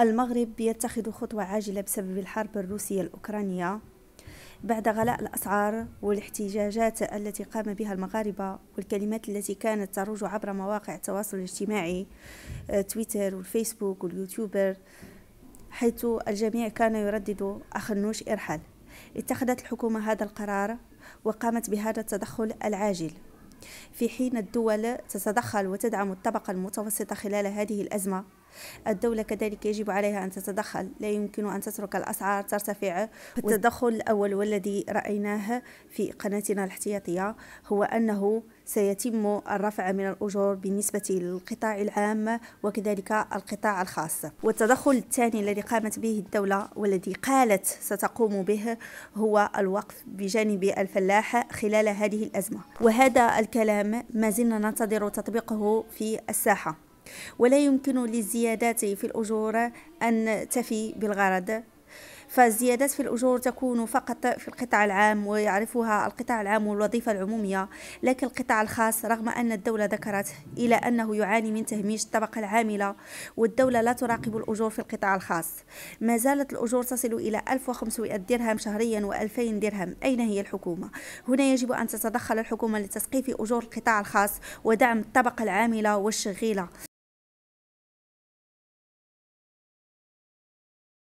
المغرب يتخذ خطوة عاجلة بسبب الحرب الروسية الأوكرانية بعد غلاء الأسعار والاحتجاجات التي قام بها المغاربة والكلمات التي كانت تروج عبر مواقع التواصل الاجتماعي آه، تويتر والفيسبوك واليوتيوبر حيث الجميع كان يردد أخنوش إرحل اتخذت الحكومة هذا القرار وقامت بهذا التدخل العاجل في حين الدول تتدخل وتدعم الطبقة المتوسطة خلال هذه الأزمة الدولة كذلك يجب عليها أن تتدخل لا يمكن أن تترك الأسعار ترتفع التدخل الأول والذي رأيناه في قناتنا الاحتياطية هو أنه سيتم الرفع من الأجور بالنسبة للقطاع العام وكذلك القطاع الخاص والتدخل الثاني الذي قامت به الدولة والذي قالت ستقوم به هو الوقف بجانب الفلاح خلال هذه الأزمة وهذا الكلام ما زلنا ننتظر تطبيقه في الساحة ولا يمكن للزيادات في الأجور أن تفي بالغرض فالزيادات في الأجور تكون فقط في القطاع العام ويعرفها القطاع العام والوظيفة العمومية لكن القطاع الخاص رغم أن الدولة ذكرت إلى أنه يعاني من تهميش الطبقة العاملة والدولة لا تراقب الأجور في القطاع الخاص ما زالت الأجور تصل إلى 1500 درهم شهريا و2000 درهم أين هي الحكومة؟ هنا يجب أن تتدخل الحكومة لتسقيف أجور القطاع الخاص ودعم الطبقة العاملة والشغيلة